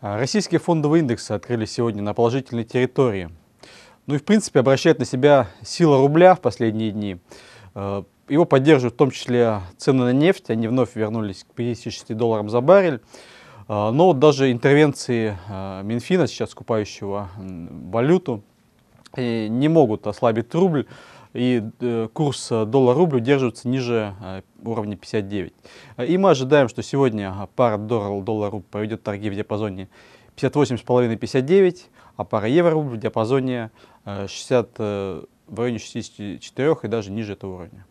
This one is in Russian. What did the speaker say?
А, российские фондовые индексы открыли сегодня на положительной территории. Ну и в принципе обращает на себя сила рубля в последние дни. А, его поддерживают в том числе цены на нефть, они вновь вернулись к 56 долларам за баррель. А, но вот даже интервенции Минфина, сейчас скупающего валюту, э, не могут ослабить рубль и э, курс э, доллар-рубль удерживается ниже э, уровня 59. И мы ожидаем, что сегодня пара доллар-рубль проведет торги в диапазоне 58,5-59, а пара евро-рубль в диапазоне 60, в районе 64 и даже ниже этого уровня.